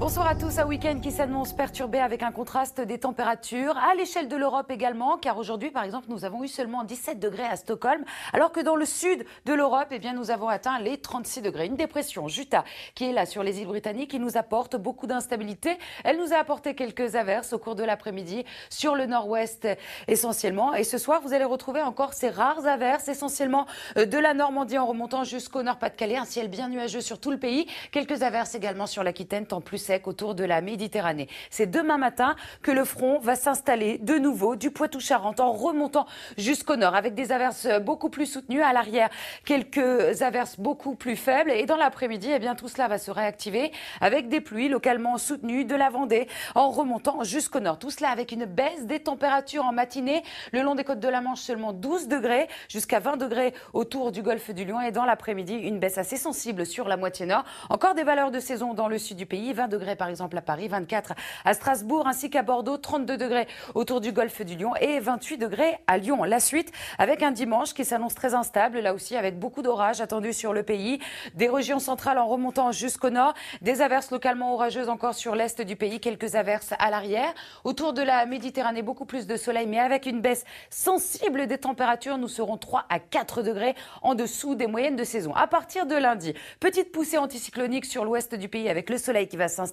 Bonsoir à tous. Un week-end qui s'annonce perturbé avec un contraste des températures à l'échelle de l'Europe également, car aujourd'hui, par exemple, nous avons eu seulement 17 degrés à Stockholm, alors que dans le sud de l'Europe, eh bien, nous avons atteint les 36 degrés. Une dépression, Juta, qui est là sur les îles britanniques, qui nous apporte beaucoup d'instabilité. Elle nous a apporté quelques averses au cours de l'après-midi sur le nord-ouest essentiellement. Et ce soir, vous allez retrouver encore ces rares averses, essentiellement euh, de la Normandie en remontant jusqu'au Nord-Pas-de-Calais. Un ciel bien nuageux sur tout le pays. Quelques averses également sur l'Aquitaine, tant plus autour de la Méditerranée. C'est demain matin que le front va s'installer de nouveau du Poitou-Charentes en remontant jusqu'au nord avec des averses beaucoup plus soutenues à l'arrière, quelques averses beaucoup plus faibles et dans l'après-midi, eh bien tout cela va se réactiver avec des pluies localement soutenues de la Vendée en remontant jusqu'au nord. Tout cela avec une baisse des températures en matinée le long des côtes de la Manche seulement 12 degrés jusqu'à 20 degrés autour du golfe du Lion et dans l'après-midi, une baisse assez sensible sur la moitié nord. Encore des valeurs de saison dans le sud du pays, 20 degrés degrés par exemple à Paris, 24 à Strasbourg ainsi qu'à Bordeaux, 32 degrés autour du golfe du Lion et 28 degrés à Lyon. La suite avec un dimanche qui s'annonce très instable, là aussi avec beaucoup d'orages attendus sur le pays, des régions centrales en remontant jusqu'au nord, des averses localement orageuses encore sur l'est du pays, quelques averses à l'arrière. Autour de la Méditerranée, beaucoup plus de soleil mais avec une baisse sensible des températures, nous serons 3 à 4 degrés en dessous des moyennes de saison. À partir de lundi, petite poussée anticyclonique sur l'ouest du pays avec le soleil qui va s'installer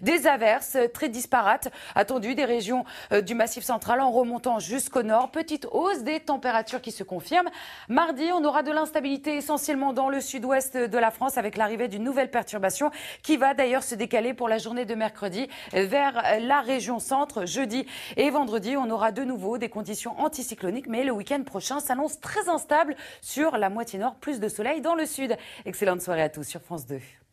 des averses très disparates attendues des régions euh, du Massif central en remontant jusqu'au nord. Petite hausse des températures qui se confirme. Mardi, on aura de l'instabilité essentiellement dans le sud-ouest de la France avec l'arrivée d'une nouvelle perturbation qui va d'ailleurs se décaler pour la journée de mercredi vers la région centre. Jeudi et vendredi, on aura de nouveau des conditions anticycloniques, mais le week-end prochain s'annonce très instable sur la moitié nord, plus de soleil dans le sud. Excellente soirée à tous sur France 2.